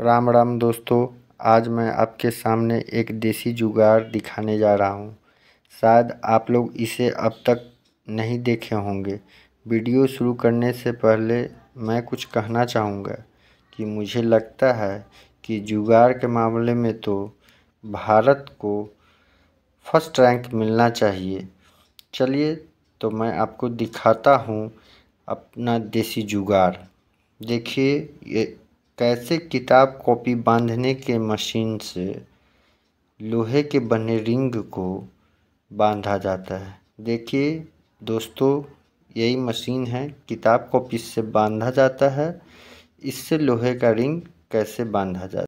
राम राम दोस्तों आज मैं आपके सामने एक देसी जुगाड़ दिखाने जा रहा हूँ शायद आप लोग इसे अब तक नहीं देखे होंगे वीडियो शुरू करने से पहले मैं कुछ कहना चाहूँगा कि मुझे लगता है कि जुगाड़ के मामले में तो भारत को फर्स्ट रैंक मिलना चाहिए चलिए तो मैं आपको दिखाता हूँ अपना देसी जुगाड़ देखिए ये कैसे किताब कॉपी बांधने के मशीन से लोहे के बने रिंग को बांधा जाता है देखिए दोस्तों यही मशीन है किताब कॉपी से बांधा जाता है इससे लोहे का रिंग कैसे बांधा जाता है